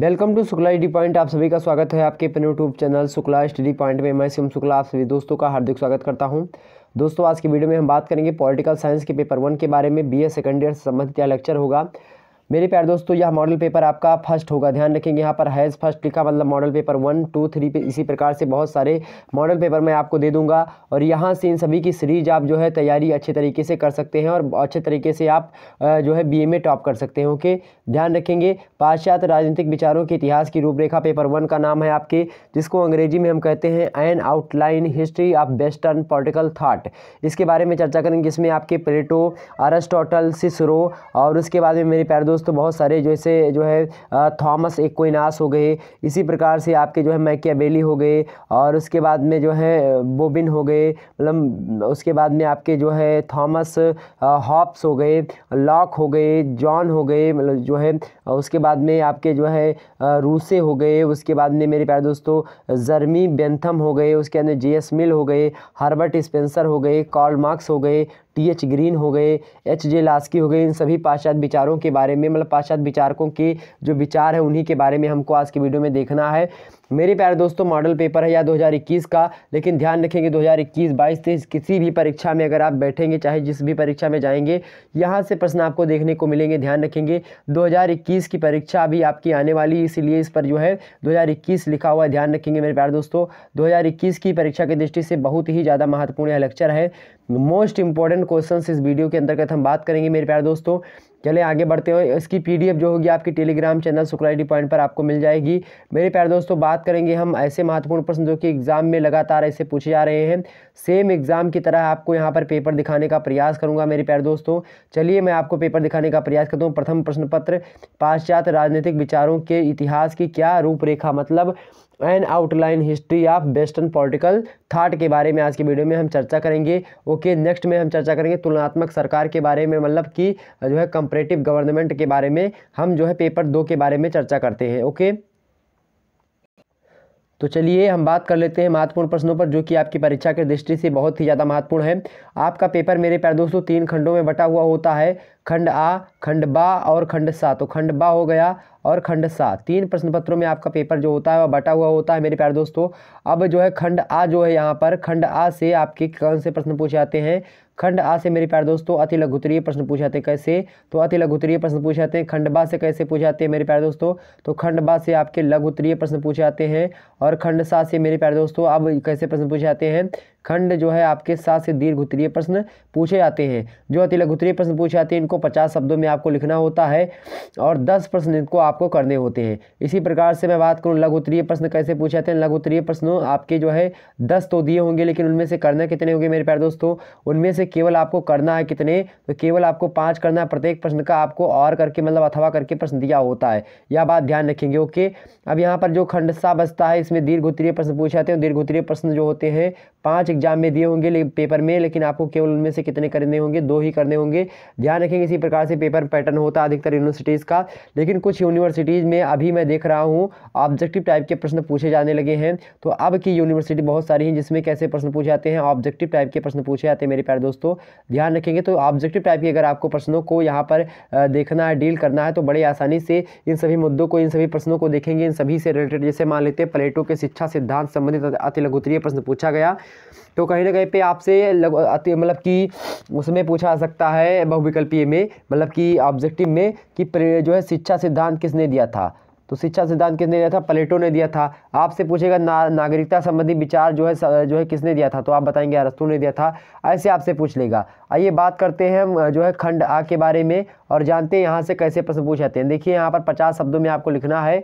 Welcome to Shukla study point आप सभी का स्वागत है आपके अपने YouTube channel Shukla study point में मैं शिवम शुक्ला आप सभी दोस्तों का हार्दिक स्वागत करता हूं दोस्तों आज की वीडियो में हम बात करेंगे पॉलिटिकल साइंस के पेपर वन के बारे में बीए सेकेंड ईयर से संबंधित यह लेक्चर होगा मेरे प्यार दोस्तों यह मॉडल पेपर आपका फर्स्ट होगा ध्यान रखेंगे यहाँ पर हैज़ फर्स्ट लिखा मतलब model paper one two three पे इसी प्रकार से बहुत सारे मॉडल पेपर मैं आपको दे दूंगा और यहाँ से इन सभी की सीरीज आप जो है तैयारी अच्छे तरीके से कर सकते हैं और अच्छे तरीके से आप जो है बी में टॉप कर सकते हैं ओके ध्यान रखेंगे पाश्चात्य राजनीतिक विचारों के इतिहास की रूपरेखा पेपर वन का नाम है आपके जिसको अंग्रेजी में हम कहते हैं an outline history of western political thought इसके बारे में चर्चा करेंगे जिसमें आपके प्लेटो अरस्टोटल सिसरो और उसके बाद में मेरे प्यार दोस्त दोस्तों बहुत सारे जैसे जो है थॉमस एक्विनास हो गए इसी प्रकार से आपके जो है मैकियावेली हो गए और उसके बाद में जो है बोबिन हो गए मतलब उसके बाद में आपके जो है थॉमस हॉप्स हो गए लॉक हो गए जॉन हो गए मतलब जो है उसके बाद में आपके जो है रूसे हो गए उसके बाद में मेरे प्यारे दोस्तों जर्मी बेंथम हो गए उसके अंदर जे एस मिल हो गए हार्बर्ट स्पेंसर हो गए कॉल मार्क्स हो गए टी एच ग्रीन हो गए एच जे लास्की हो गए इन सभी पाश्चात विचारों के बारे में मतलब पाश्चात विचारकों के जो विचार हैं उन्हीं के बारे में हमको आज की वीडियो में देखना है मेरे प्यारे दोस्तों मॉडल पेपर है या 2021 का लेकिन ध्यान रखेंगे 2021 बाईस तेईस किसी भी परीक्षा में अगर आप बैठेंगे चाहे जिस भी परीक्षा में जाएंगे यहाँ से प्रश्न आपको देखने को मिलेंगे ध्यान रखेंगे 2021 की परीक्षा अभी आपकी आने वाली इसीलिए इस पर जो है 2021 लिखा हुआ है ध्यान रखेंगे मेरे प्यारे दोस्तों दो की परीक्षा की दृष्टि से बहुत ही ज़्यादा महत्वपूर्ण यह लेक्चर है मोस्ट इंपॉर्टेंट क्वेश्चन इस वीडियो के अंतर्गत हम बात करेंगे मेरे प्यारे दोस्तों चले आगे बढ़ते हुए इसकी पीडीएफ जो होगी आपकी Telegram channel Shukla D point पर आपको मिल जाएगी मेरे प्यारे दोस्तों बात करेंगे हम ऐसे महत्वपूर्ण प्रश्न जो कि एग्ज़ाम में लगातार ऐसे पूछे जा रहे हैं सेम एग्ज़ाम की तरह आपको यहाँ पर पेपर दिखाने का प्रयास करूंगा मेरे प्यारे दोस्तों चलिए मैं आपको पेपर दिखाने का प्रयास करता हूँ प्रथम प्रश्न पत्र पाश्चात्य राजनीतिक विचारों के इतिहास की क्या रूपरेखा मतलब and outline history of western political thought के बारे में आज की वीडियो में हम चर्चा करेंगे ओके okay, नेक्स्ट में हम चर्चा करेंगे तुलनात्मक सरकार के बारे में मतलब कि जो है कंपरेटिव गवर्नमेंट के बारे में हम जो है पेपर दो के बारे में चर्चा करते हैं ओके okay? तो चलिए हम बात कर लेते हैं महत्वपूर्ण प्रश्नों पर जो कि आपकी परीक्षा की दृष्टि से बहुत ही ज़्यादा महत्वपूर्ण है आपका पेपर मेरे प्यार दोस्तों तीन खंडों में बटा हुआ होता है खंड आ खंड बा और खंड सा तो खंड बा हो गया और खंड सा तीन प्रश्न पत्रों में आपका पेपर जो होता है वह बटा हुआ होता है मेरे प्यारे दोस्तों अब जो है खंड आ जो है यहाँ पर खंड आ से आपके कौन से प्रश्न पूछे जाते हैं खंड आ से मेरे प्यारे दोस्तों अति लघुतरीय प्रश्न पूछे जाते हैं कैसे तो अति लघुतरीय प्रश्न पूछे जाते हैं खंड बा से कैसे पूछे जाते हैं मेरे प्यारे दोस्तों तो खंड बा से आपके लघुतरीय प्रश्न पूछे जाते हैं और खंड सा से मेरे प्यारे दोस्तों अब कैसे प्रश्न पूछे जाते हैं खंड जो है आपके सा से दीर्घ उत्तरीय प्रश्न पूछे जाते हैं जो अति लघुतरीय प्रश्न पूछे जाते हैं इनको को पचास शब्दों में आपको लिखना होता है और दस प्रश्न इनको आपको करने होते हैं इसी प्रकार से मैं बात करूँ लघु उत्तरीय प्रश्न कैसे पूछे जाते हैं लघु उत्तरीय प्रश्नों आपके जो है दस तो दिए होंगे लेकिन उनमें से करना कितने होंगे मेरे प्यार दोस्तों उनमें से केवल आपको करना है कितने तो केवल आपको पाँच करना है प्रत्येक प्रश्न का आपको और करके मतलब अथवा करके प्रश्न दिया होता है यह बात ध्यान रखेंगे ओके अब यहाँ पर जो खंड सा बचता है इसमें दीर्घ उत्तरीय प्रश्न पूछे जाते हैं दीर्घ उत्तरीय प्रश्न जो होते हैं पाँच एग्जाम में दिए होंगे पेपर में लेकिन आपको केवल उनमें से कितने करने होंगे दो ही करने होंगे ध्यान रखेंगे इसी प्रकार से पेपर पैटर्न होता है अधिकतर यूनिवर्सिटीज़ का लेकिन कुछ यूनिवर्सिटीज़ में अभी मैं देख रहा हूँ ऑब्जेक्टिव टाइप के प्रश्न पूछे जाने लगे हैं तो अब की यूनिवर्सिटी बहुत सारी हैं जिसमें कैसे प्रश्न पूछे जाते हैं ऑब्जेक्टिव टाइप के प्रश्न पूछे जाते हैं मेरे प्यार दोस्तों ध्यान रखेंगे तो ऑब्जेक्टिव टाइप के अगर आपको प्रश्नों को यहाँ पर देखना है डील करना है तो बड़े आसानी से इन सभी मुद्दों को इन सभी प्रश्नों को देखेंगे इन सभी से रिलेटेड जैसे मान लेते हैं प्लेटो के शिक्षा सिद्धांत संबंधित अति लघुतरीय प्रश्न पूछा गया तो कहीं ना कहीं पे आपसे मतलब कि उसमें पूछा जा सकता है बहुविकल्पीय में में मतलब कि ऑब्जेक्टिव में कि जो है शिक्षा सिद्धांत किसने दिया था तो शिक्षा सिद्धांत किसने दिया था प्लेटो ने दिया था आपसे पूछेगा ना नागरिकता संबंधी विचार जो है जो है किसने दिया था तो आप बताएंगे अरस्तु ने दिया था ऐसे आपसे पूछ लेगा आइए बात करते हैं हम जो है खंड आ के बारे में और जानते हैं यहाँ से कैसे प्रश्न पूछ जाते हैं देखिए यहाँ पर पचास शब्दों में आपको लिखना है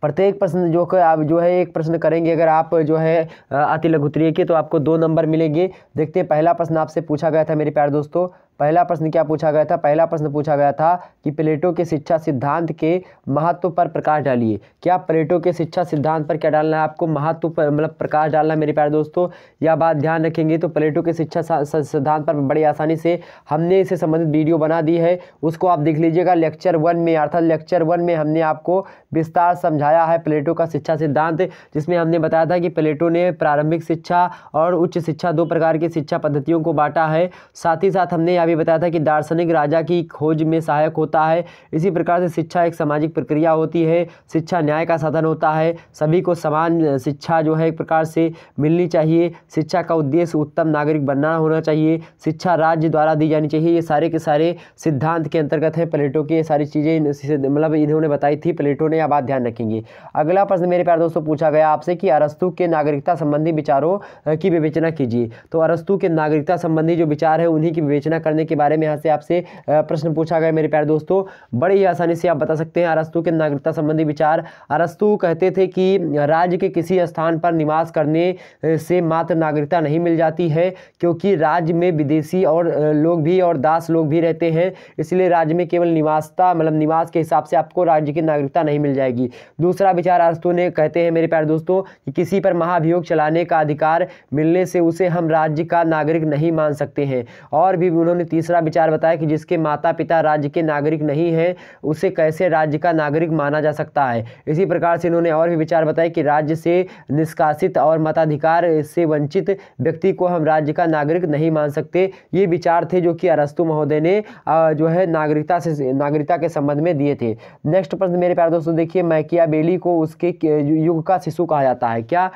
प्रत्येक प्रश्न जो कर आप जो है एक प्रश्न करेंगे अगर आप जो है अति लघुत्रीय के तो आपको दो नंबर मिलेंगे देखते हैं पहला प्रश्न आपसे पूछा गया था मेरे प्यार दोस्तों पहला प्रश्न क्या पूछा गया था पहला प्रश्न पूछा गया था कि प्लेटो के शिक्षा सिद्धांत के महत्व पर प्रकाश डालिए क्या प्लेटो के शिक्षा सिद्धांत पर क्या डालना है आपको महत्व पर मतलब प्रकाश डालना है मेरे प्यारे दोस्तों यह बात ध्यान रखेंगे तो प्लेटो के शिक्षा सिद्धांत पर बड़ी आसानी से हमने इससे संबंधित वीडियो बना दी है उसको आप देख लीजिएगा लेक्चर वन में अर्थात लेक्चर वन में हमने आपको विस्तार समझाया है प्लेटो का शिक्षा सिद्धांत जिसमें हमने बताया था कि प्लेटो ने प्रारंभिक शिक्षा और उच्च शिक्षा दो प्रकार की शिक्षा पद्धतियों को बांटा है साथ ही साथ हमने अभी बताया था कि दार्शनिक राजा की खोज में सहायक होता है इसी प्रकार से शिक्षा एक सामाजिक प्रक्रिया होती है शिक्षा न्याय का साधन होता है सभी को समान शिक्षा जो है एक प्रकार से मिलनी चाहिए शिक्षा का उद्देश्य उत्तम नागरिक बनना होना चाहिए शिक्षा राज्य द्वारा दी जानी चाहिए ये सारे के सारे सिद्धांत के अंतर्गत है प्लेटो की ये सारी चीज़ें मतलब इन्होंने बताई थी प्लेटो ने यह बात ध्यान रखेंगे अगला प्रश्न मेरे प्यार दोस्तों पूछा गया आपसे कि अरस्तु के नागरिकता संबंधी विचारों की विवेचना कीजिए तो अरस्तु के नागरिकता संबंधी जो विचार है उन्हीं की विवेचना कर करने के बारे में यहाँ से आपसे प्रश्न पूछा गया मेरे प्यारे दोस्तों बड़े ही आसानी से आप बता सकते हैं अरस्तु के नागरिकता संबंधी विचार अरस्तु कहते थे कि राज्य के किसी स्थान पर निवास करने से मात्र नागरिकता नहीं मिल जाती है क्योंकि राज्य में विदेशी और लोग भी और दास लोग भी रहते हैं इसलिए राज्य में केवल निवासता मतलब निवास के हिसाब से आपको राज्य की नागरिकता नहीं मिल जाएगी दूसरा विचार अरस्तु ने कहते हैं मेरे प्यारे दोस्तों कि किसी पर महाभियोग चलाने का अधिकार मिलने से उसे हम राज्य का नागरिक नहीं मान सकते हैं और भी उन्होंने उन्होंने तीसरा विचार बताया कि जिसके माता पिता राज्य के नागरिक नहीं हैं उसे कैसे राज्य का नागरिक माना जा सकता है इसी प्रकार से इन्होंने और भी विचार बताया कि राज्य से निष्कासित और मताधिकार से वंचित व्यक्ति को हम राज्य का नागरिक नहीं मान सकते ये विचार थे जो कि अरस्तु महोदय ने जो है नागरिकता से नागरिकता के संबंध में दिए थे नेक्स्ट प्रश्न मेरे प्यार दोस्तों देखिए मैकिया को उसके युग का शिशु कहा जाता है क्या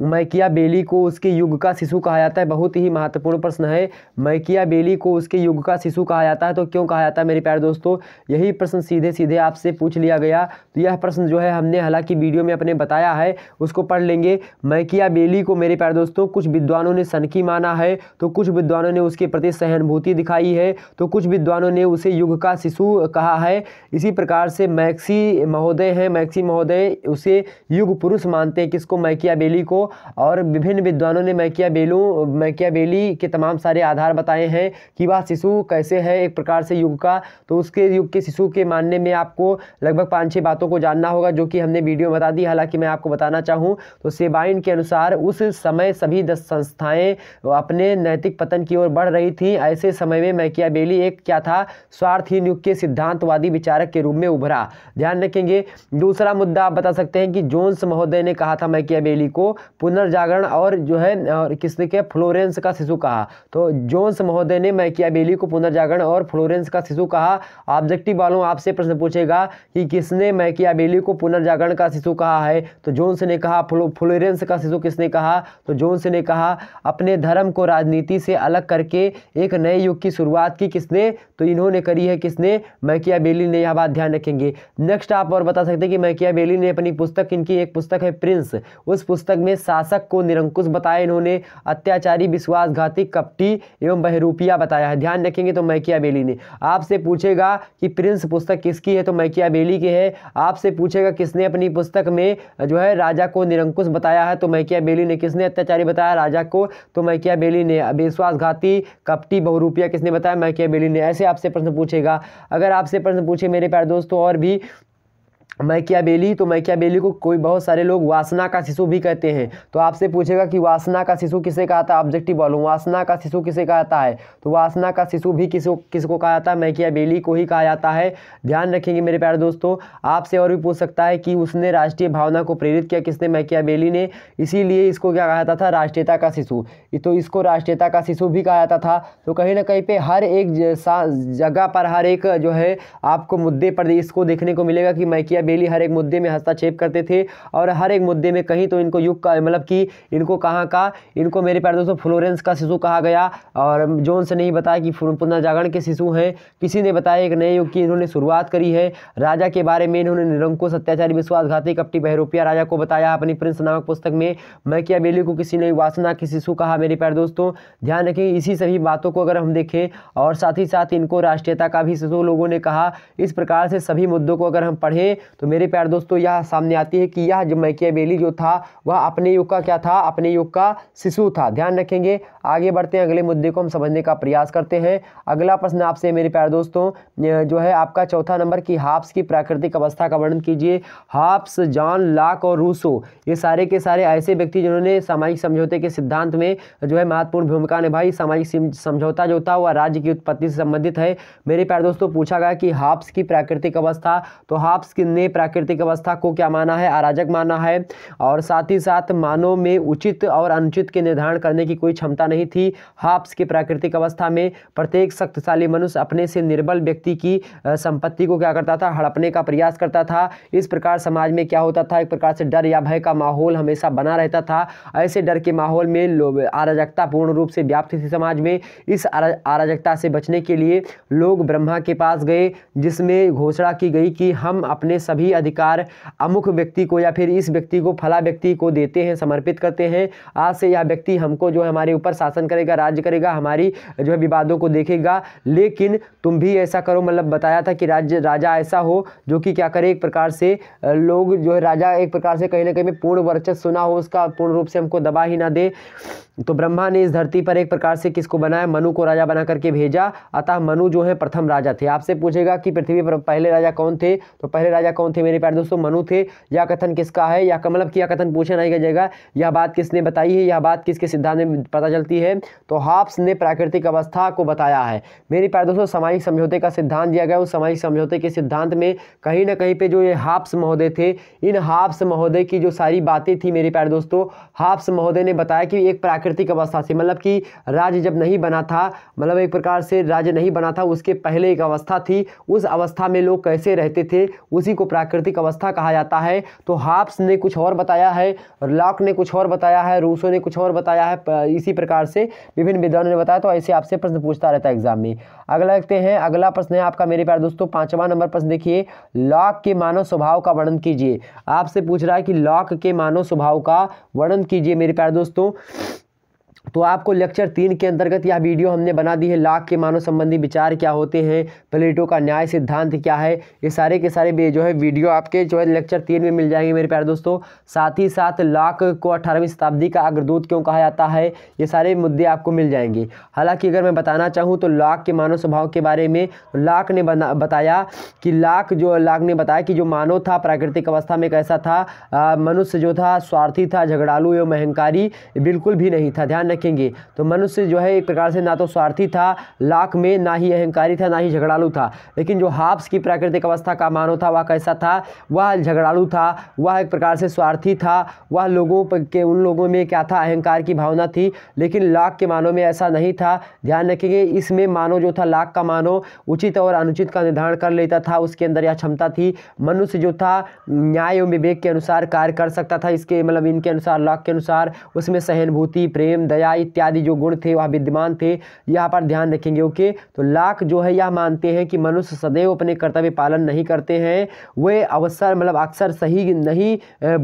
मैकिया बेली को उसके युग का शिशु कहा जाता है बहुत ही महत्वपूर्ण प्रश्न है मैकिया बेली को उसके युग का शिशु कहा जाता है तो क्यों कहा जाता है मेरे प्यारे दोस्तों यही प्रश्न सीधे सीधे आपसे पूछ लिया गया तो यह प्रश्न जो है हमने हालांकि वीडियो में अपने बताया है उसको पढ़ लेंगे मैकिया बेली को मेरे प्यारे दोस्तों कुछ विद्वानों ने सनकी माना है तो कुछ विद्वानों ने उसके प्रति सहानुभूति दिखाई है तो कुछ विद्वानों ने उसे युग का शिशु कहा है इसी प्रकार से मैक्सी महोदय हैं मैक्सी महोदय उसे युग पुरुष मानते हैं किसको मैकिया बेली को और विभिन्न विद्वानों ने मैकिया बेलू मैकिया बेली के तमाम सारे आधार बताए हैं कि वह शिशु कैसे है एक प्रकार से युग का तो उसके युग के शिशु के मानने में आपको लगभग पाँच छः बातों को जानना होगा जो कि हमने वीडियो में बता दी हालांकि मैं आपको बताना चाहूँ तो सेबाइन के अनुसार उस समय सभी दस संस्थाएँ अपने नैतिक पतन की ओर बढ़ रही थी ऐसे समय में मैकिया बेली एक क्या था स्वार्थहीन युग के सिद्धांतवादी विचारक के रूप में उभरा ध्यान रखेंगे दूसरा मुद्दा आप बता सकते हैं कि जोन्स महोदय ने कहा था मैकिया बेली को पुनर्जागरण और जो है और किसने के फ्लोरेंस का शिशु कहा तो जोन्स महोदय ने मैकियाबेली को पुनर्जागरण और फ्लोरेंस का शिशु कहा ऑब्जेक्टिव वालों आपसे प्रश्न पूछेगा कि किसने मैकियाबेली को पुनर्जागरण का शिशु कहा है तो जोन्स ने कहा फ्लोरेंस का शिशु किसने कहा तो जोन्स ने कहा अपने धर्म को राजनीति से अलग करके एक नए युग की शुरुआत की किसने तो इन्होंने करी है किसने मैकियाबेली ने यह बात ध्यान रखेंगे नेक्स्ट आप और बता सकते हैं कि मैकियाबेली ने अपनी पुस्तक इनकी एक पुस्तक है प्रिंस उस पुस्तक में शासक को निरंकुश बताया इन्होंने अत्याचारी विश्वासघाती कपटी एवं बहरूपिया बताया है ध्यान रखेंगे तो मैकिया बेली ने आपसे पूछेगा कि प्रिंस पुस्तक किसकी है तो मैकिया बेली की है आपसे पूछेगा किसने अपनी पुस्तक में जो है राजा को निरंकुश बताया है तो मैकिया बेली ने किसने अत्याचारी बताया राजा को तो मैकिया बेली ने विश्वासघाती कपटी बहुरूपिया किसने बताया मैकिया बेली ने ऐसे आपसे प्रश्न पूछेगा अगर आपसे प्रश्न पूछे मेरे प्यार दोस्तों और भी मैकियाबेली तो मैकियाबेली को कोई बहुत सारे लोग वासना का शिशु भी कहते हैं तो आपसे पूछेगा कि वासना का शिशु किसे कहा था ऑब्जेक्टिव बोलूँ वासना का शिशु किसे कहा जाता है तो वासना का शिशु भी किस किसको कहा जाता है मैकियाबेली को ही कहा जाता है ध्यान रखेंगे मेरे प्यारे दोस्तों आपसे और भी पूछ सकता है कि उसने राष्ट्रीय भावना को प्रेरित किया किसने बेली ने इसीलिए इसको क्या कहा जाता था राष्ट्रीयता का शिशु तो इसको राष्ट्रीयता का शिशु भी कहा जाता था तो कहीं ना कहीं पर हर एक जगह पर हर एक जो है आपको मुद्दे पर इसको देखने को मिलेगा कि मैकिया बेली हर एक मुद्दे में हस्ताक्षेप करते थे और हर एक मुद्दे में कहीं तो इनको युग का मतलब कि इनको कहाँ का इनको मेरे प्यारे दोस्तों फ्लोरेंस का शिशु कहा गया और जोन से नहीं बताया कि पुनर्जागरण के शिशु हैं किसी ने बताया एक नए युग की इन्होंने शुरुआत करी है राजा के बारे में इन्होंने निरंकुश अत्याचारी विश्वासघाती कपटी बहरूपिया राजा को बताया अपनी प्रिंस नामक पुस्तक में बेली को किसी ने वासना के शिशु कहा मेरे प्यारे दोस्तों ध्यान रखें इसी सभी बातों को अगर हम देखें और साथ ही साथ इनको राष्ट्रीयता का भी शिशु लोगों ने कहा इस प्रकार से सभी मुद्दों को अगर हम पढ़ें तो मेरे प्यार दोस्तों यह सामने आती है कि यह जो मैकियावेली जो था वह अपने युग का क्या था अपने युग का शिशु था ध्यान रखेंगे आगे बढ़ते हैं अगले मुद्दे को हम समझने का प्रयास करते हैं अगला प्रश्न आपसे मेरे प्यार दोस्तों जो है आपका चौथा नंबर की हाप्स की प्राकृतिक अवस्था का वर्णन कीजिए हाप्स जॉन लाक और रूसो ये सारे के सारे ऐसे व्यक्ति जिन्होंने सामाजिक समझौते के सिद्धांत में जो है महत्वपूर्ण भूमिका निभाई सामाजिक समझौता जो था वह राज्य की उत्पत्ति से संबंधित है मेरे प्यार दोस्तों पूछा गया कि हाप्स की प्राकृतिक अवस्था तो हाप्स की ने प्राकृतिक अवस्था को क्या माना है अराजक माना है और साथ ही साथ मानव में उचित और अनुचित के निर्धारण करने की कोई क्षमता नहीं थी हाप्स की प्राकृतिक अवस्था में प्रत्येक शक्तिशाली मनुष्य अपने से निर्बल व्यक्ति की संपत्ति को क्या करता था हड़पने का प्रयास करता था इस प्रकार समाज में क्या होता था एक प्रकार से डर या भय का माहौल हमेशा बना रहता था ऐसे डर के माहौल में अराजकता पूर्ण रूप से व्याप्त थी समाज में इस अराजकता से बचने के लिए लोग ब्रह्मा के पास गए जिसमें घोषणा की गई कि हम अपने सभी अधिकार अमुख व्यक्ति को या फिर इस व्यक्ति को फला व्यक्ति को देते हैं समर्पित करते हैं आज से यह व्यक्ति हमको जो है हमारे ऊपर शासन करेगा राज्य करेगा हमारी जो है विवादों को देखेगा लेकिन तुम भी ऐसा करो मतलब बताया था कि राज्य राजा ऐसा हो जो कि क्या करे एक प्रकार से लोग जो है राजा एक प्रकार से कहीं ना कहीं पूर्ण वर्चस्व सुना हो उसका पूर्ण रूप से हमको दबा ही ना दे तो ब्रह्मा ने इस धरती पर एक प्रकार से किसको बनाया मनु को राजा बना करके भेजा अतः मनु जो है प्रथम राजा थे आपसे पूछेगा कि पृथ्वी पर पहले राजा कौन थे तो पहले राजा या कौन थे मेरे प्यारे दोस्तों मनु थे या कथन किसका है या मतलब कि कथन पूछा नहीं जाएगा यह बात किसने बताई है यह बात किसके सिद्धांत में पता चलती है तो हाप्स ने प्राकृतिक अवस्था को बताया है मेरे प्यारे दोस्तों सामाजिक समझौते का सिद्धांत दिया गया उस सामाजिक समझौते के सिद्धांत में कहीं ना कहीं पर जो ये हाप्स महोदय थे इन हाप्स महोदय की जो सारी बातें थी मेरे प्यारे दोस्तों हाप्स महोदय ने बताया कि एक प्राकृतिक अवस्था से मतलब कि राज्य जब नहीं बना था मतलब एक प्रकार से राज्य नहीं बना था उसके पहले एक अवस्था थी उस अवस्था में लोग कैसे रहते थे उसी को को प्राकृतिक अवस्था कहा जाता है तो हाप्स ने कुछ और बताया है लॉक ने कुछ और बताया है रूसो ने कुछ और बताया है इसी प्रकार से विभिन्न विद्वानों ने बताया तो ऐसे आपसे प्रश्न पूछता रहता है एग्जाम में अगला देखते हैं अगला प्रश्न है आपका मेरे प्यार दोस्तों पाँचवा नंबर प्रश्न देखिए लॉक के मानव स्वभाव का वर्णन कीजिए आपसे पूछ रहा है कि लॉक के मानव स्वभाव का वर्णन कीजिए मेरे प्यार दोस्तों तो आपको लेक्चर तीन के अंतर्गत यह वीडियो हमने बना दी है लाख के मानव संबंधी विचार क्या होते हैं प्लेटो का न्याय सिद्धांत क्या है ये सारे के सारे जो है वीडियो आपके जो है लेक्चर तीन में मिल जाएंगे मेरे प्यारे दोस्तों साथ ही साथ लाख को अठारहवीं शताब्दी का अग्रदूत क्यों कहा जाता है ये सारे मुद्दे आपको मिल जाएंगे हालाँकि अगर मैं बताना चाहूँ तो लाख के मानव स्वभाव के बारे में लाख ने बताया कि लाख जो लाख ने बताया कि जो मानव था प्राकृतिक अवस्था में कैसा था मनुष्य जो था स्वार्थी था झगड़ालू एवं अहंकारी बिल्कुल भी नहीं था ध्यान रखेंगे तो मनुष्य जो है एक प्रकार से ना तो स्वार्थी था लाख में ना ही अहंकारी था ना ही झगड़ालू था लेकिन जो हाप्स की प्राकृतिक अवस्था का मानव था वह कैसा था वह झगड़ालू था वह एक प्रकार से स्वार्थी था वह लोगों के उन लोगों में क्या था अहंकार की भावना थी लेकिन लाख के मानव में ऐसा नहीं था ध्यान रखेंगे इसमें मानव जो था लाख का मानव उचित और अनुचित का निर्धारण कर लेता था उसके अंदर यह क्षमता थी मनुष्य जो था न्याय एवं विवेक के अनुसार कार्य कर सकता था इसके मतलब इनके अनुसार लाख के अनुसार उसमें सहनुभूति प्रेम दया दया इत्यादि जो गुण थे वह विद्यमान थे यहाँ पर ध्यान रखेंगे ओके तो लाख जो है यह मानते हैं कि मनुष्य सदैव अपने कर्तव्य पालन नहीं करते हैं वे अवसर मतलब अक्सर सही नहीं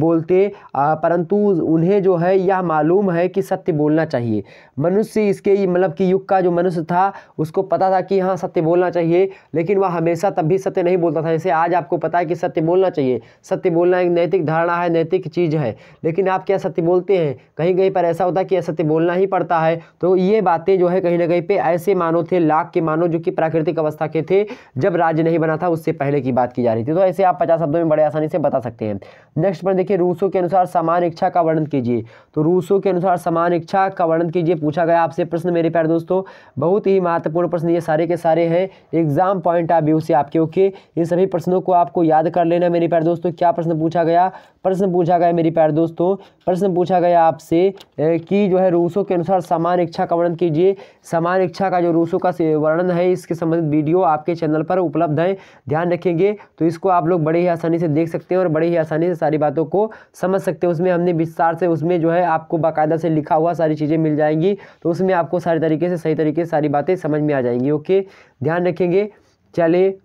बोलते परंतु उन्हें जो है यह मालूम है कि सत्य बोलना चाहिए मनुष्य इसके मतलब कि युग का जो मनुष्य था उसको पता था कि हाँ सत्य बोलना चाहिए लेकिन वह हमेशा तब भी सत्य नहीं बोलता था जैसे आज आपको पता है कि सत्य बोलना चाहिए सत्य बोलना एक नैतिक धारणा है नैतिक चीज़ है लेकिन आप क्या सत्य बोलते हैं कहीं कहीं पर ऐसा होता है कि असत्य बोलना बदलना ही पड़ता है तो ये बातें जो है कहीं ना कहीं पे ऐसे मानो थे लाख के मानो जो कि प्राकृतिक अवस्था के थे जब राज्य नहीं बना था उससे पहले की बात की जा रही थी तो ऐसे आप पचास शब्दों में बड़े आसानी से बता सकते हैं नेक्स्ट पर देखिए रूसों के अनुसार समान इच्छा का वर्णन कीजिए तो रूसों के अनुसार समान इच्छा का वर्णन कीजिए पूछा गया आपसे प्रश्न मेरे प्यार दोस्तों बहुत ही महत्वपूर्ण प्रश्न ये सारे के सारे हैं एग्जाम पॉइंट ऑफ व्यू से आपके ओके इन सभी प्रश्नों को आपको याद कर लेना मेरे प्यार दोस्तों क्या प्रश्न पूछा गया प्रश्न पूछा गया मेरे प्यार दोस्तों प्रश्न पूछा गया आपसे कि जो है रूसों रूसों के अनुसार समान इच्छा का वर्णन कीजिए समान इच्छा का जो रूसों का वर्णन है इसके संबंधित वीडियो आपके चैनल पर उपलब्ध है ध्यान रखेंगे तो इसको आप लोग बड़े ही आसानी से देख सकते हैं और बड़े ही आसानी से सारी बातों को समझ सकते हैं उसमें हमने विस्तार से उसमें जो है आपको बाकायदा से लिखा हुआ सारी चीज़ें मिल जाएंगी तो उसमें आपको सारे तरीके से सही तरीके से सारी बातें समझ में आ जाएंगी ओके ध्यान रखेंगे चलिए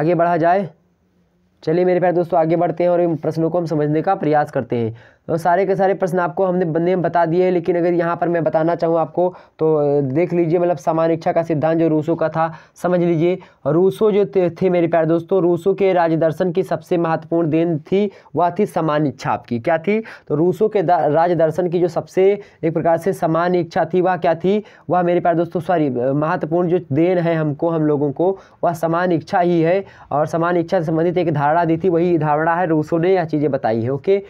आगे बढ़ा जाए चलिए मेरे प्यारे दोस्तों आगे बढ़ते हैं और इन प्रश्नों को हम समझने का प्रयास करते हैं तो सारे के सारे प्रश्न आपको हमने बंदे में बता दिए हैं लेकिन अगर यहाँ पर मैं बताना चाहूँ आपको तो देख लीजिए मतलब सामान्य इच्छा का सिद्धांत जो रूसो का था समझ लीजिए रूसो जो थे मेरे प्यारे दोस्तों रूसो के राजदर्शन की सबसे महत्वपूर्ण देन थी वह थी समान इच्छा आपकी क्या थी तो रूसो के राजदर्शन की जो सबसे एक प्रकार से समान इच्छा थी वह क्या थी वह मेरे प्यारे दोस्तों सॉरी महत्वपूर्ण जो देन है हमको हम लोगों को वह समान इच्छा ही है और समान इच्छा से संबंधित एक धारणा दी थी वही धारणा है रूसो ने यह चीज़ें बताई है ओके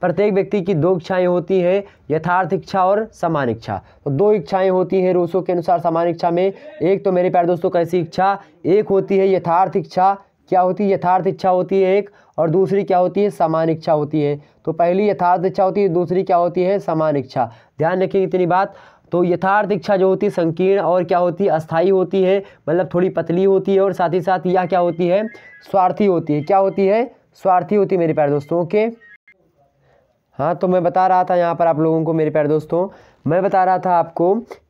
प्रत्येक व्यक्ति की दो इच्छाएं होती हैं यथार्थ इच्छा और समान इच्छा तो दो इच्छाएं होती हैं रूसों के अनुसार समान इच्छा में एक तो मेरे प्यार दोस्तों कैसी इच्छा एक होती है यथार्थ इच्छा क्या होती है यथार्थ इच्छा होती है एक और दूसरी क्या होती है समान इच्छा होती है तो पहली यथार्थ इच्छा होती है दूसरी क्या होती है समान इच्छा ध्यान रखें इतनी बात तो यथार्थ इच्छा जो होती है संकीर्ण और क्या होती है अस्थाई होती है मतलब थोड़ी पतली होती है और साथ ही साथ यह क्या होती है स्वार्थी होती है क्या होती है स्वार्थी होती है मेरे प्यारे दोस्तों ओके okay? हाँ तो मैं बता रहा था यहाँ पर आप लोगों को मेरे प्यारे दोस्तों मैं बता रहा था आपको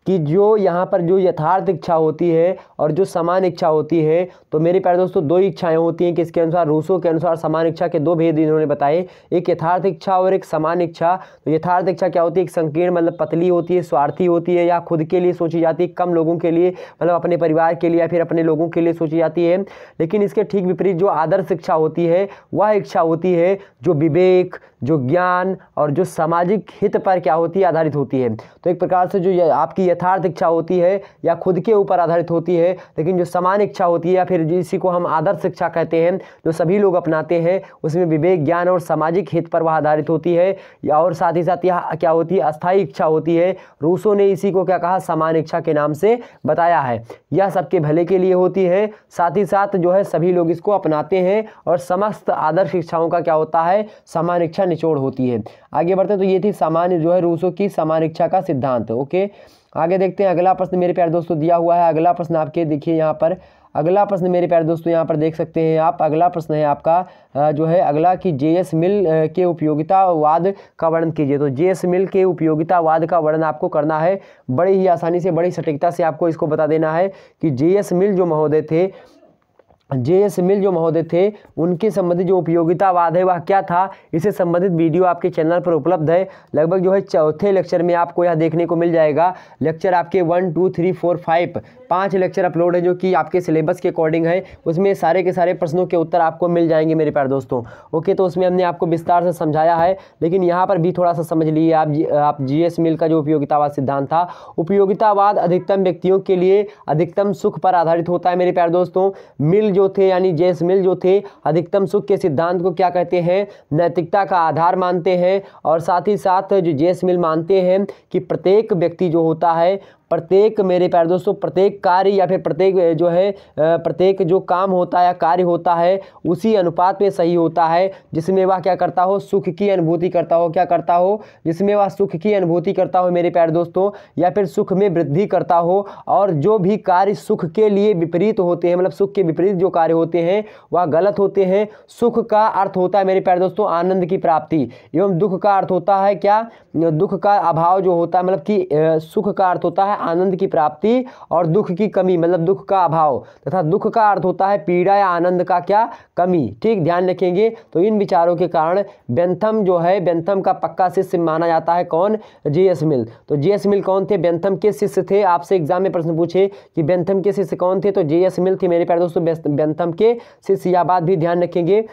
कि जो यहाँ पर जो यथार्थ इच्छा होती है और जो समान इच्छा होती है तो मेरे प्यारे दोस्तों दो इच्छाएं होती हैं कि इसके अनुसार रूसो के अनुसार समान इच्छा के दो भेद इन्होंने बताए एक यथार्थ इच्छा और एक समान इच्छा तो यथार्थ इच्छा क्या होती है एक संकीर्ण मतलब पतली होती है स्वार्थी होती है या खुद के लिए सोची जाती है कम लोगों के लिए मतलब अपने परिवार के लिए या फिर अपने लोगों के लिए सोची जाती है लेकिन इसके ठीक विपरीत जो आदर्श इच्छा होती है वह इच्छा होती है जो विवेक जो ज्ञान और जो सामाजिक हित पर क्या होती है आधारित होती है तो एक प्रकार से जो आपकी यथार्थ इच्छा होती है या खुद के ऊपर आधारित होती है लेकिन जो समान इच्छा होती है या फिर जिसी को हम आदर्श शिक्षा कहते हैं जो सभी लोग अपनाते हैं उसमें विवेक ज्ञान और सामाजिक हित पर वह आधारित होती है और साथ ही साथ यह क्या होती है अस्थायी इच्छा होती है रूसों ने इसी को क्या कहा समान इच्छा के नाम से बताया है यह सबके भले के लिए होती है साथ ही साथ जो है सभी लोग इसको अपनाते हैं और समस्त आदर्श इच्छाओं का क्या होता है समान इच्छा निचोड़ होती है आगे बढ़ते तो ये थी सामान्य जो है रूसों की समान इच्छा का सिद्धांत ओके आगे देखते हैं अगला प्रश्न मेरे प्यारे दोस्तों दिया हुआ है अगला प्रश्न आपके देखिए यहाँ पर अगला प्रश्न मेरे प्यारे दोस्तों यहाँ पर देख सकते हैं आप अगला प्रश्न है आपका जो है अगला कि जे एस मिल के उपयोगितावाद का वर्णन कीजिए तो जे एस मिल के उपयोगितावाद का वर्णन आपको करना है बड़ी ही आसानी से बड़ी सटीकता से आपको इसको बता देना है कि जे एस मिल जो महोदय थे जे एस मिल जो महोदय थे उनके संबंधित जो उपयोगितावाद है वह क्या था इसे संबंधित वीडियो आपके चैनल पर उपलब्ध है लगभग जो है चौथे लेक्चर में आपको यह देखने को मिल जाएगा लेक्चर आपके one two three four five पांच लेक्चर अपलोड है जो कि आपके सिलेबस के अकॉर्डिंग है उसमें सारे के सारे प्रश्नों के उत्तर आपको मिल जाएंगे मेरे प्यार दोस्तों ओके तो उसमें हमने आपको विस्तार से समझाया है लेकिन यहाँ पर भी थोड़ा सा समझ लीजिए आप आप जी एस मिल का जो उपयोगितावाद सिद्धांत था उपयोगितावाद अधिकतम व्यक्तियों के लिए अधिकतम सुख पर आधारित होता है मेरे प्यार दोस्तों मिल जो थे यानी जेम्स मिल जो थे अधिकतम सुख के सिद्धांत को क्या कहते हैं नैतिकता का आधार मानते हैं और साथ ही साथ जो जेम्स मिल मानते हैं कि प्रत्येक व्यक्ति जो होता है प्रत्येक मेरे प्यार दोस्तों प्रत्येक कार्य या फिर प्रत्येक जो है प्रत्येक जो काम होता है या कार्य होता है उसी अनुपात में सही होता है जिसमें वह क्या करता हो सुख की अनुभूति करता हो क्या करता हो जिसमें वह सुख की अनुभूति करता हो मेरे प्यार दोस्तों या फिर सुख में वृद्धि करता हो और जो भी कार्य सुख के लिए विपरीत होते हैं मतलब सुख के विपरीत जो कार्य होते हैं वह गलत होते हैं सुख का अर्थ होता है मेरे प्यार दोस्तों आनंद की प्राप्ति एवं दुख का अर्थ होता है क्या दुख का अभाव जो होता है मतलब कि सुख का अर्थ होता है आनंद की प्राप्ति और दुख की कमी मतलब दुख का अभाव तथा दुख का अर्थ होता है पीड़ा या आनंद का क्या कमी ठीक ध्यान रखेंगे तो इन विचारों के कारण बेंथम जो है बेंथम का पक्का शिष्य माना जाता है कौन जे एस मिल तो जे एस मिल कौन थे बेंथम के शिष्य थे आपसे एग्जाम में प्रश्न पूछे कि बेंथम के शिष्य कौन थे तो जे एस मिल थे मेरे प्यारे दोस्तों बेंथम के शिष्य या बात भी ध्यान रखेंगे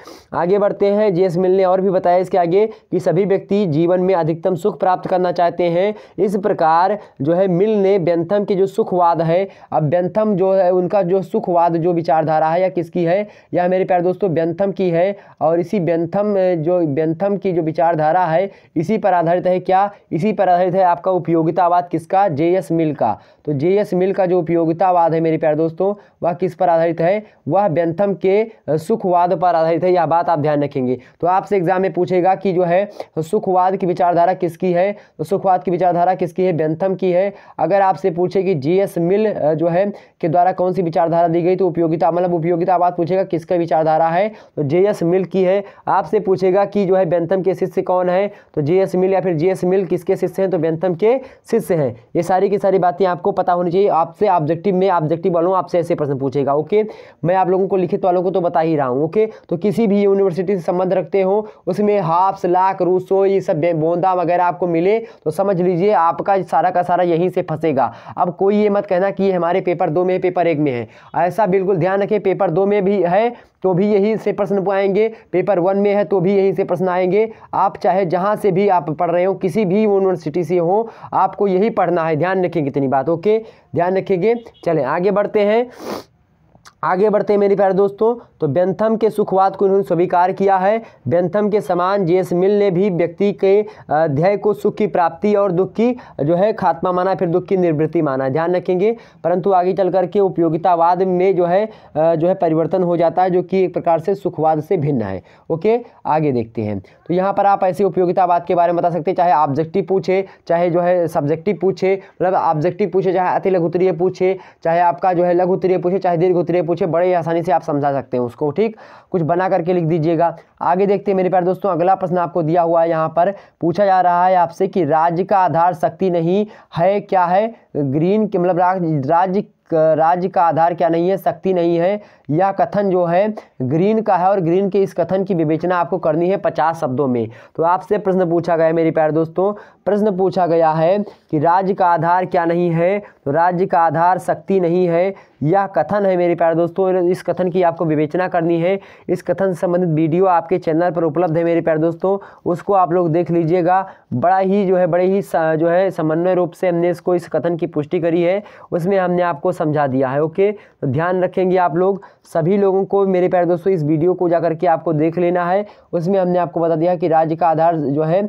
आगे बढ़ते हैं जे एस मिल ने और भी बताया इसके आगे कि सभी व्यक्ति जीवन में अधिकतम सुख प्राप्त करना चाहते हैं इस प्रकार जो है मिल ने में व्यंथम की जो सुखवाद है अब व्यंथम जो है उनका जो सुखवाद जो विचारधारा है या किसकी है यह मेरे प्यार दोस्तों व्यंथम की है और इसी व्यंथम जो व्यंथम की जो विचारधारा है इसी पर आधारित है क्या इसी पर आधारित है आपका उपयोगितावाद किसका जे एस मिल का तो जे एस मिल का जो उपयोगितावाद है मेरे प्यार दोस्तों वह किस पर आधारित है वह व्यंथम के सुखवाद पर आधारित है यह बात आप ध्यान रखेंगे तो आपसे एग्जाम में पूछेगा कि जो है सुखवाद की विचारधारा किसकी है तो सुखवाद की विचारधारा किसकी है व्यंथम की है अगर आपसे पूछे कि जी एस मिल जो है के द्वारा कौन सी विचारधारा दी गई तो उपयोगिता मतलब उपयोगिता बात पूछेगा किसका विचारधारा है तो जे एस मिल की है आपसे पूछेगा कि जो है बेंथम के शिष्य कौन है तो जे एस मिल या फिर जे एस मिल किसके शिष्य हैं तो बेंथम के शिष्य हैं ये सारी की सारी बातें आपको पता होनी चाहिए आपसे ऑब्जेक्टिव में ऑब्जेक्टिव वालों आपसे ऐसे प्रश्न पूछेगा ओके मैं आप लोगों को लिखित वालों को तो बता ही रहा हूँ ओके तो किसी भी यूनिवर्सिटी से संबंध रखते हो उसमें हाफ्स लाख रूसो ये सब बोंदा वगैरह आपको मिले तो समझ लीजिए आपका सारा का सारा यहीं से फंसेगा रहेगा अब कोई ये मत कहना कि ये हमारे पेपर दो में पेपर एक में है ऐसा बिल्कुल ध्यान रखें पेपर दो में भी है तो भी यही से प्रश्न आएंगे पेपर वन में है तो भी यही से प्रश्न आएंगे आप चाहे जहाँ से भी आप पढ़ रहे हो किसी भी यूनिवर्सिटी से हो आपको यही पढ़ना है ध्यान रखेंगे इतनी बात ओके ध्यान रखेंगे चलें आगे बढ़ते हैं आगे बढ़ते हैं मेरे प्यारे दोस्तों तो बेंथम के सुखवाद को इन्होंने स्वीकार किया है बेंथम के समान जेस मिल ने भी व्यक्ति के ध्यय को सुख की प्राप्ति और दुख की जो है खात्मा माना फिर दुख की निवृत्ति माना ध्यान रखेंगे परंतु आगे चल करके उपयोगितावाद में जो है जो है परिवर्तन हो जाता है जो कि एक प्रकार से सुखवाद से भिन्न है ओके आगे देखते हैं तो यहाँ पर आप ऐसे उपयोगितावाद के बारे में बता सकते हैं चाहे ऑब्जेक्टिव पूछे चाहे जो है सब्जेक्टिव पूछे मतलब ऑब्जेक्टिव पूछे चाहे अति लघुतरीय पूछे चाहे आपका जो है लघुतरीय पूछे चाहे दीर्घ उत्तरीय पूछे कुछ है बड़े आसानी से आप समझा सकते हैं उसको ठीक कुछ बना करके लिख दीजिएगा आगे देखते हैं मेरे प्यार दोस्तों अगला प्रश्न आपको दिया हुआ है यहाँ पर पूछा जा रहा है आपसे कि राज्य का आधार शक्ति नहीं है क्या है ग्रीन मतलब राज्य राज्य का आधार क्या नहीं है शक्ति नहीं है यह कथन जो है ग्रीन का है और ग्रीन के इस कथन की विवेचना आपको करनी है पचास शब्दों में तो आपसे प्रश्न पूछा गया है मेरे प्यारे दोस्तों प्रश्न पूछा गया है कि राज्य का आधार क्या नहीं है तो राज्य का आधार शक्ति नहीं है यह कथन है मेरे प्यारे दोस्तों इस कथन की आपको विवेचना करनी है इस कथन से संबंधित वीडियो आपके चैनल पर उपलब्ध है मेरे प्यारे दोस्तों उसको आप लोग देख लीजिएगा बड़ा ही जो है बड़े ही जो है समन्वय रूप से हमने इसको इस कथन की पुष्टि करी है उसमें हमने आपको समझा दिया है ओके तो ध्यान रखेंगे आप लोग सभी लोगों को मेरे प्यारे दोस्तों इस वीडियो को जा करके आपको देख लेना है उसमें हमने आपको बता दिया कि राज्य का आधार जो है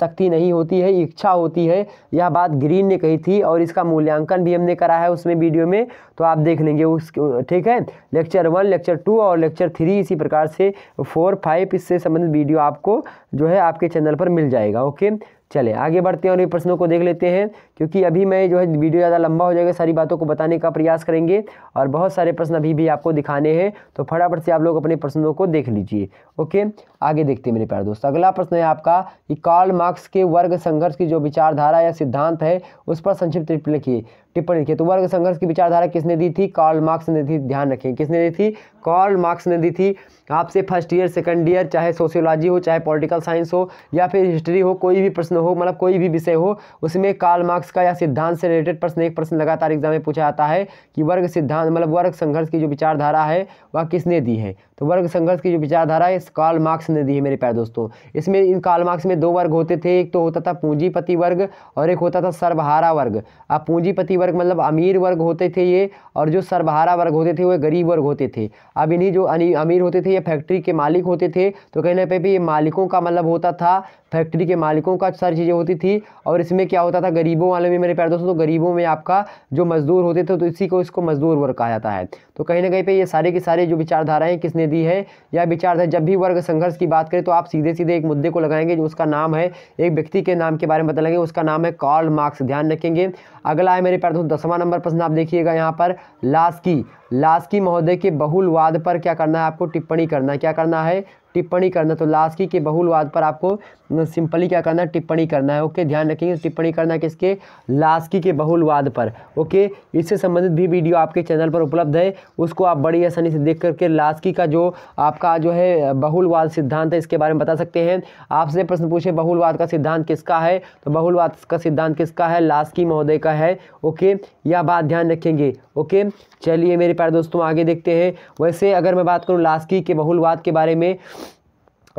शक्ति नहीं होती है इच्छा होती है यह बात ग्रीन ने कही थी और इसका मूल्यांकन भी हमने करा है उसमें वीडियो में तो आप देख लेंगे उस ठीक है लेक्चर वन लेक्चर टू और लेक्चर थ्री इसी प्रकार से फोर फाइव इससे संबंधित वीडियो आपको जो है आपके चैनल पर मिल जाएगा ओके चले आगे बढ़ते हैं और ये प्रश्नों को देख लेते हैं क्योंकि अभी मैं जो है वीडियो ज़्यादा लंबा हो जाएगा सारी बातों को बताने का प्रयास करेंगे और बहुत सारे प्रश्न अभी भी आपको दिखाने हैं तो फटाफट से आप लोग अपने प्रश्नों को देख लीजिए ओके आगे देखते हैं मेरे प्यारे दोस्तों अगला प्रश्न है आपका कि कार्ल मार्क्स के वर्ग संघर्ष की जो विचारधारा या सिद्धांत है उस पर संक्षिप्त टिप्पणी लिखिए टिप्पणी लिखिए तो वर्ग संघर्ष की विचारधारा किसने दी थी कार्ल मार्क्स ने दी ध्यान रखें किसने दी थी कार्ल मार्क्स ने दी थी आपसे फर्स्ट ईयर सेकंड ईयर चाहे सोशियोलॉजी हो चाहे पॉलिटिकल साइंस हो या फिर हिस्ट्री हो कोई भी प्रश्न हो मतलब कोई भी विषय हो उसमें कार्ल मार्क्स का या सिद्धांत से रिलेटेड प्रश्न एक प्रश्न लगातार एग्जाम में पूछा जाता है कि वर्ग सिद्धांत मतलब वर्ग संघर्ष की जो विचारधारा है वह किसने दी है तो वर्ग संघर्ष की जो विचारधारा है कार्ल मार्क्स ने दी है मेरे प्यारे दोस्तों इसमें इन कार्ल मार्क्स में दो वर्ग होते थे एक तो होता था पूंजीपति वर्ग और एक होता था सर्वहारा वर्ग अब पूंजीपति वर्ग मतलब अमीर वर्ग होते थे ये और जो सर्वहारा वर्ग होते थे वह गरीब वर्ग होते थे अब इन्हीं जो अमीर होते थे या फैक्ट्री के मालिक होते थे तो कहने पर भी ये मालिकों का मतलब होता था फैक्ट्री के मालिकों का सारी चीज़ें होती थी और इसमें क्या होता था गरीबों वाले में मेरे प्यार दोस्तों तो गरीबों में आपका जो मज़दूर होते थे तो इसी को इसको मज़दूर वर्ग कहा जाता है तो कहीं ना कहीं पर ये सारे के सारे जो विचारधाराएँ किसने दी है या विचारधारा जब भी वर्ग संघर्ष की बात करें तो आप सीधे सीधे एक मुद्दे को लगाएंगे जो उसका नाम है एक व्यक्ति के नाम के बारे में बताएंगे उसका नाम है कार्ल मार्क्स ध्यान रखेंगे अगला है मेरे प्यार दोस्तों दसवां नंबर प्रश्न आप देखिएगा यहाँ पर लास्की लास्की महोदय के बहुलवाद पर क्या करना है आपको टिप्पणी करना है क्या करना है टिप्पणी करना तो लास्की के बहुलवाद पर आपको सिंपली क्या करना है टिप्पणी करना है ओके ध्यान रखेंगे टिप्पणी करना किसके लास्की के बहुलवाद पर ओके इससे संबंधित भी वीडियो आपके चैनल पर उपलब्ध है उसको आप बड़ी आसानी से देख करके लास्की का जो आपका जो है बहुलवाद सिद्धांत है इसके बारे में बता सकते हैं आपसे प्रश्न पूछे बहुलवाद का सिद्धांत किसका है तो बहुलवाद का सिद्धांत किसका है लास्की महोदय का है ओके यह बात ध्यान रखेंगे ओके चलिए मेरे प्यारे दोस्तों आगे देखते हैं वैसे अगर मैं बात करूँ लास्की के बहुलवाद के बारे में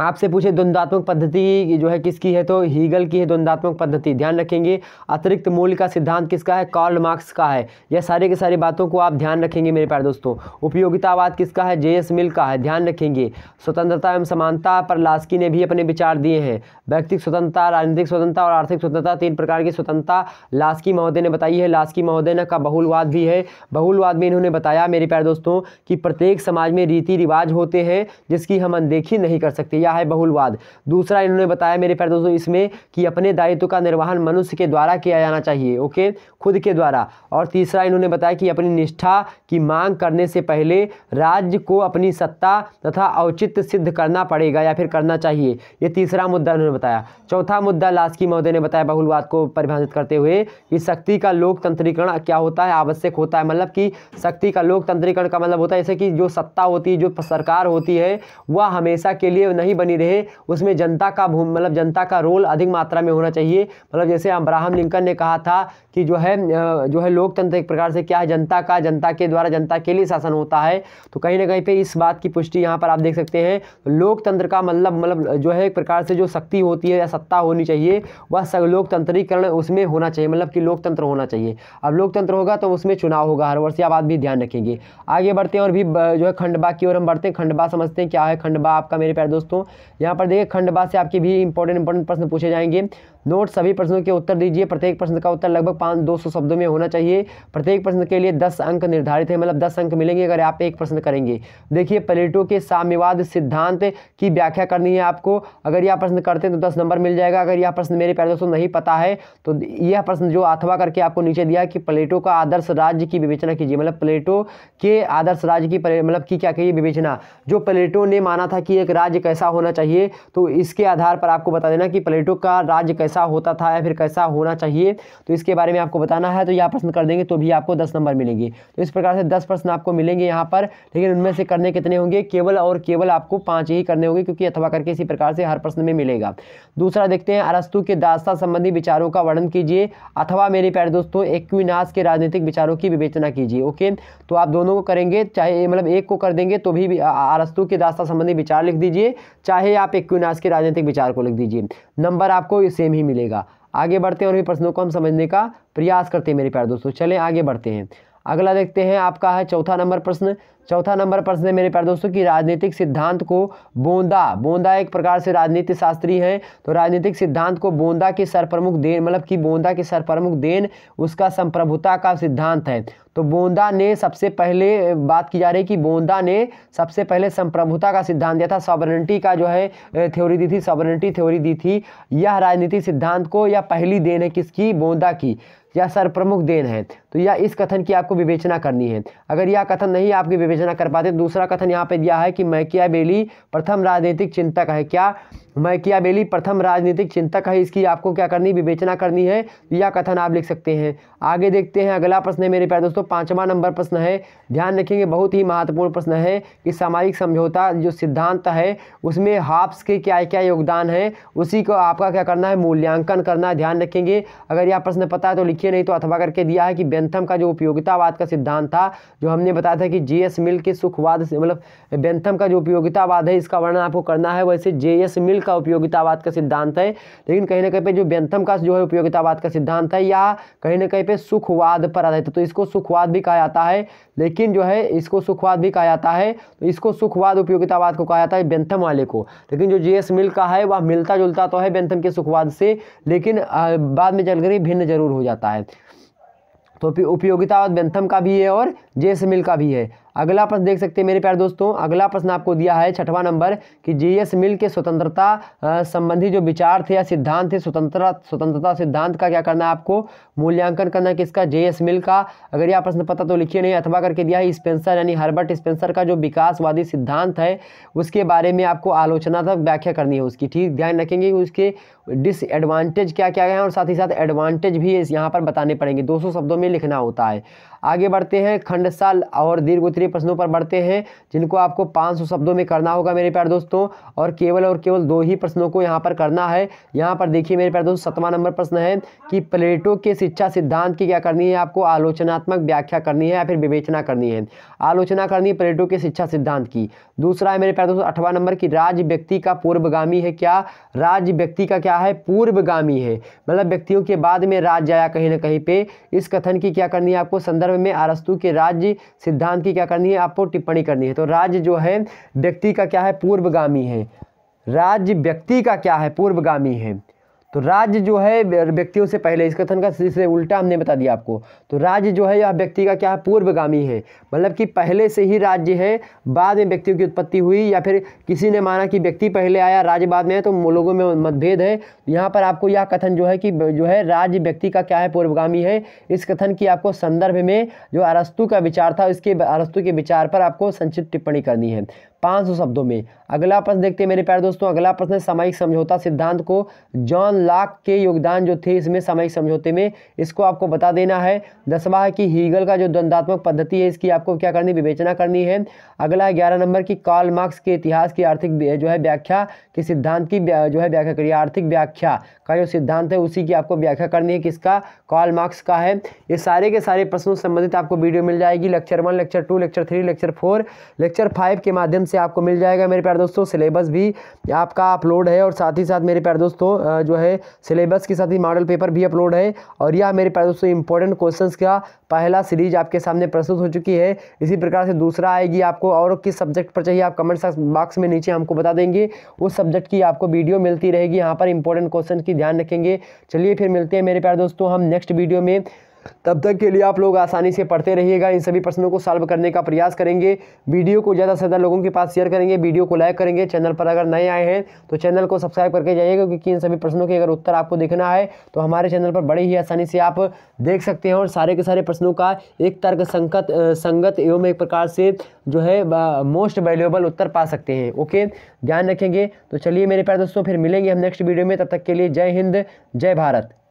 आपसे पूछे द्वंदात्मक पद्धति जो है किसकी है तो हीगल की है द्वंदात्मक पद्धति ध्यान रखेंगे अतिरिक्त मूल्य का सिद्धांत किसका है कार्ल मार्क्स का है यह सारे के सारी बातों को आप ध्यान रखेंगे मेरे प्यारे दोस्तों उपयोगितावाद किसका है जे एस मिल का है ध्यान रखेंगे स्वतंत्रता एवं समानता पर लास्की ने भी अपने विचार दिए हैं व्यक्तिक स्वतंत्रता राजनीतिक स्वतंत्रता और आर्थिक स्वतंत्रता तीन प्रकार की स्वतंत्रता लास्की महोदय ने बताई है लास्की महोदय का बहुलवाद भी है बहुलवाद में इन्होंने बताया मेरे प्यारे दोस्तों कि प्रत्येक समाज में रीति रिवाज होते हैं जिसकी हम अनदेखी नहीं कर सकते लिया है बहुलवाद दूसरा इन्होंने बताया मेरे प्यारे दोस्तों इसमें कि अपने दायित्व का निर्वहन मनुष्य के द्वारा किया जाना चाहिए ओके खुद के द्वारा और तीसरा इन्होंने बताया कि अपनी निष्ठा की मांग करने से पहले राज्य को अपनी सत्ता तथा औचित्य सिद्ध करना पड़ेगा या फिर करना चाहिए यह तीसरा मुद्दा उन्होंने बताया चौथा मुद्दा लास्की महोदय ने बताया बहुलवाद को परिभाषित करते हुए कि शक्ति का लोकतंत्रीकरण क्या होता है आवश्यक होता है मतलब कि शक्ति का लोकतंत्रीकरण का मतलब होता है जैसे कि जो सत्ता होती है जो सरकार होती है वह हमेशा के लिए नहीं बनी रहे उसमें जनता का भूमि मतलब जनता का रोल अधिक मात्रा में होना चाहिए मतलब जैसे अब्राहम लिंकन ने कहा था कि जो है जो है लोकतंत्र एक प्रकार से क्या है जनता का जनता के द्वारा जनता के लिए शासन होता है तो कहीं ना कहीं पर इस बात की पुष्टि यहाँ पर आप देख सकते हैं तो लोकतंत्र का मतलब मतलब जो है एक प्रकार से जो शक्ति होती है या सत्ता होनी चाहिए वह लोकतंत्रीकरण उसमें होना चाहिए मतलब कि लोकतंत्र होना चाहिए अब लोकतंत्र होगा तो उसमें चुनाव होगा हर वर्ष आप बात भी ध्यान रखेंगे आगे बढ़ते हैं और भी जो है खंडबा की ओर हम बढ़ते हैं खंडबा समझते हैं क्या है खंडबा आपका मेरे प्यारे दोस्तों यहाँ पर देखिए खंडवा से आपके भी इंपॉर्टेंट इंपॉर्टेंट प्रश्न पूछे जाएंगे नोट सभी प्रश्नों के उत्तर दीजिए प्रत्येक प्रश्न का उत्तर लगभग पाँच दो सौ शब्दों में होना चाहिए प्रत्येक प्रश्न के लिए दस अंक निर्धारित है मतलब दस अंक मिलेंगे अगर आप एक प्रश्न करेंगे देखिए प्लेटो के साम्यवाद सिद्धांत की व्याख्या करनी है आपको अगर यह प्रश्न करते हैं तो दस नंबर मिल जाएगा अगर यह प्रश्न मेरे प्यारे दोस्तों नहीं पता है तो यह प्रश्न जो अथवा करके आपको नीचे दिया कि प्लेटो का आदर्श राज्य की विवेचना कीजिए मतलब प्लेटो के आदर्श राज्य की मतलब की क्या कही विवेचना जो प्लेटो ने माना था कि एक राज्य कैसा होना चाहिए तो इसके आधार पर आपको बता देना कि प्लेटो का राज्य कैसा होता था या फिर कैसा होना चाहिए तो इसके बारे में आपको बताना है तो यह प्रश्न कर देंगे तो भी आपको दस नंबर मिलेंगे तो इस प्रकार से दस प्रश्न आपको मिलेंगे यहाँ पर लेकिन उनमें से करने कितने होंगे केवल और केवल आपको पाँच ही करने होंगे क्योंकि अथवा करके इसी प्रकार से हर प्रश्न में मिलेगा दूसरा देखते हैं अरस्तु के दास्ता संबंधी विचारों का वर्णन कीजिए अथवा मेरे प्यारे दोस्तों एक्विनास के राजनीतिक विचारों की विवेचना कीजिए ओके तो आप दोनों को करेंगे चाहे मतलब एक को कर देंगे तो भी अरस्तु के दास्ता संबंधी विचार लिख दीजिए चाहे आप एक क्यूनास के राजनीतिक विचार को लिख दीजिए नंबर आपको सेम ही मिलेगा आगे बढ़ते हैं और भी प्रश्नों को हम समझने का प्रयास करते हैं मेरे प्यार दोस्तों चलें आगे बढ़ते हैं अगला देखते हैं आपका है चौथा नंबर प्रश्न चौथा नंबर प्रश्न है मेरे प्यारे दोस्तों कि राजनीतिक सिद्धांत को बोंदा बोंदा एक प्रकार से राजनीति शास्त्री हैं तो राजनीतिक सिद्धांत को बोंदा सर सरप्रमुख देन मतलब कि बोंदा सर सरप्रमुख देन उसका संप्रभुता का सिद्धांत है तो बोंदा ने सबसे पहले बात की जा रही है कि बोंदा ने सबसे पहले संप्रभुता का सिद्धांत दिया था सॉबरनिटी का जो है थ्योरी दी थी सॉबरनिटी थ्योरी दी थी यह राजनीतिक सिद्धांत को यह पहली देन है किसकी बोंदा की यह प्रमुख देन है तो यह इस कथन की आपको विवेचना करनी है अगर यह कथन नहीं आपकी विवेचना कर पाते दूसरा कथन यहाँ पे दिया है कि मैकिया बेली प्रथम राजनीतिक चिंतक है क्या मैकिया बेली प्रथम राजनीतिक चिंतक है इसकी आपको क्या करनी विवेचना करनी है यह कथन आप लिख सकते हैं आगे देखते हैं अगला प्रश्न है मेरे प्यार दोस्तों पाँचवा नंबर प्रश्न है ध्यान रखेंगे बहुत ही महत्वपूर्ण प्रश्न है कि सामाजिक समझौता जो सिद्धांत है उसमें हाप्स के क्या क्या योगदान है उसी को आपका क्या करना है मूल्यांकन करना ध्यान रखेंगे अगर यह प्रश्न पता है तो लिखिए नहीं तो अथवा करके दिया है कि बेंथम का जो उपयोगितावाद का सिद्धांत था जो हमने बताया था कि जे एस मिल के सुखवाद से मतलब बेंथम का जो उपयोगितावाद है इसका वर्णन आपको करना है वैसे जे एस मिल का उपयोगितावाद का सिद्धांत है लेकिन कहीं ना कहीं पर जो बेंथम का जो है उपयोगितावाद का सिद्धांत है या कहीं ना कहीं पर सुखवाद पर आधारित तो इसको सुखवाद भी कहा जाता है लेकिन जो है इसको सुखवाद भी कहा जाता है तो इसको सुखवाद उपयोगितावाद को कहा जाता है बेंथम वाले को लेकिन जो जे एस मिल का है वह मिलता जुलता तो है बेंथम के सुखवाद से लेकिन बाद में जानकारी भिन्न जरूर हो जाता है तो उपयोगितावाद बेंथम का भी है और जैसमिल का भी है अगला प्रश्न देख सकते हैं मेरे प्यार दोस्तों अगला प्रश्न आपको दिया है छठवा नंबर कि जीएस मिल के स्वतंत्रता संबंधी जो विचार थे या सिद्धांत थे स्वतंत्रता स्वतंत्रता सिद्धांत का क्या करना है आपको मूल्यांकन करना है किसका जेएस मिल का अगर यह प्रश्न पता तो लिखिए नहीं अथवा करके दिया है स्पेंसर यानी हर्बर्ट स्पेंसर का जो विकासवादी सिद्धांत है उसके बारे में आपको आलोचनात्मक व्याख्या करनी है उसकी ठीक ध्यान रखेंगे उसके डिसएडवांटेज क्या क्या है और साथ ही साथ एडवांटेज भी यहाँ पर बताने पड़ेंगे दो शब्दों में लिखना होता है आगे बढ़ते हैं खंडसाल और दीर्घ उत्तरीय प्रश्नों पर बढ़ते हैं जिनको आपको 500 शब्दों में करना होगा मेरे प्यार दोस्तों और केवल और केवल दो ही प्रश्नों को यहाँ पर करना है यहाँ पर देखिए मेरे प्यार दोस्तों सतवा नंबर प्रश्न है कि प्लेटो के शिक्षा सिद्धांत की क्या करनी है आपको आलोचनात्मक व्याख्या करनी है या फिर विवेचना करनी है आलोचना करनी है प्लेटो के शिक्षा सिद्धांत की दूसरा है मेरे प्यार दोस्तों अठवा नंबर की राज व्यक्ति का पूर्वगामी है क्या राज व्यक्ति का क्या है पूर्वगामी है मतलब व्यक्तियों के बाद में राज जाया कहीं ना कहीं पे इस कथन की क्या करनी है आपको संदर्भ संदर्भ में आरस्तु के राज्य सिद्धांत की क्या करनी है आपको टिप्पणी करनी है तो राज्य जो है व्यक्ति का क्या है पूर्वगामी है राज्य व्यक्ति का क्या है पूर्वगामी है तो राज्य जो है व्यक्तियों से पहले इस कथन का इससे उल्टा हमने बता दिया आपको तो राज्य जो है यह व्यक्ति का क्या है पूर्वगामी है मतलब कि पहले से ही राज्य है बाद में व्यक्तियों की उत्पत्ति हुई या फिर किसी ने माना कि व्यक्ति पहले आया राज्य बाद में है तो लोगों में मतभेद है यहाँ पर आपको यह कथन जो है कि जो है राज्य व्यक्ति का क्या है पूर्वगामी है इस कथन की आपको संदर्भ में जो अरस्तु का विचार था इसके अरस्तु के विचार पर आपको संक्षिप्त टिप्पणी करनी है 500 शब्दों में अगला प्रश्न देखते हैं मेरे प्यारे दोस्तों अगला प्रश्न सामयिक समझौता सिद्धांत को जॉन लाक के योगदान जो थे इसमें सामयिक समझौते में इसको आपको बता देना है दसवा है कि हीगल का जो द्वंदात्मक पद्धति है इसकी आपको क्या करनी विवेचना करनी है अगला है ग्यारह नंबर की कार्ल मार्क्स के इतिहास की आर्थिक जो है व्याख्या के सिद्धांत की जो है व्याख्या करिए आर्थिक व्याख्या का जो सिद्धांत है उसी की आपको व्याख्या करनी है किसका कॉल मार्क्स का है ये सारे के सारे प्रश्नों संबंधित आपको वीडियो मिल जाएगी lecture one lecture two lecture three lecture four lecture five के माध्यम से आपको मिल जाएगा मेरे प्यार दोस्तों सिलेबस भी आपका अपलोड है और साथ ही साथ मेरे प्यार दोस्तों जो है सिलेबस के साथ ही मॉडल पेपर भी अपलोड है और यह मेरे प्यार दोस्तों इंपॉर्टेंट क्वेश्चन का पहला सीरीज आपके सामने प्रस्तुत हो चुकी है इसी प्रकार से दूसरा आएगी आपको और किस सब्जेक्ट पर चाहिए आप कमेंट बॉक्स में नीचे हमको बता देंगे उस सब्जेक्ट की आपको वीडियो मिलती रहेगी यहाँ पर इंपॉर्टेंट क्वेश्चन की ध्यान रखेंगे चलिए फिर मिलते हैं मेरे प्यार दोस्तों हम नेक्स्ट वीडियो में तब तक के लिए आप लोग आसानी से पढ़ते रहिएगा इन सभी प्रश्नों को सॉल्व करने का प्रयास करेंगे वीडियो को ज़्यादा से ज़्यादा लोगों के पास शेयर करेंगे वीडियो को लाइक करेंगे चैनल पर अगर नए आए हैं तो चैनल को सब्सक्राइब करके जाइएगा क्योंकि इन सभी प्रश्नों के अगर उत्तर आपको देखना है तो हमारे चैनल पर बड़ी ही आसानी से आप देख सकते हैं और सारे के सारे प्रश्नों का एक तर्क संगत संगत एवं एक प्रकार से जो है मोस्ट वैल्यूएबल उत्तर पा सकते हैं ओके ध्यान रखेंगे तो चलिए मेरे प्यारे दोस्तों फिर मिलेंगे हम नेक्स्ट वीडियो में तब तक के लिए जय हिंद जय भारत